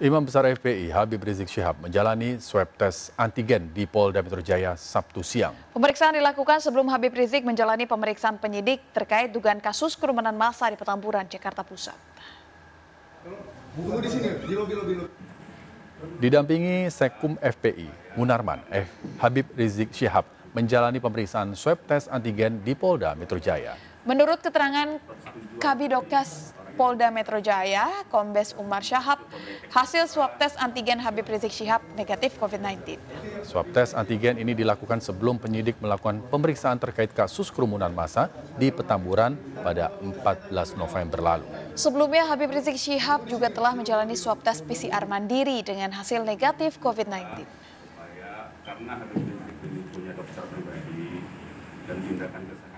Imam Besar FPI Habib Rizik Syihab menjalani swab tes antigen di Polda Metro Jaya Sabtu siang. Pemeriksaan dilakukan sebelum Habib Rizik menjalani pemeriksaan penyidik terkait dugaan kasus kerumunan massa di Petamburan, Jakarta Pusat. di sini, di Didampingi Sekum FPI, Munarman, eh, Habib Rizik Syihab menjalani pemeriksaan swab tes antigen di Polda Metro Jaya. Menurut keterangan Kabidokes Polda Metro Jaya, Kombes Umar Syahab, hasil swab tes antigen Habib Rizik Syihab negatif COVID-19. Swab tes antigen ini dilakukan sebelum penyidik melakukan pemeriksaan terkait kasus kerumunan massa di Petamburan pada 14 November lalu. Sebelumnya Habib Rizik Syihab juga telah menjalani swab tes PCR mandiri dengan hasil negatif COVID-19. Karena Habib Rizik ini punya dokter pribadi dan tindakan kesehatan.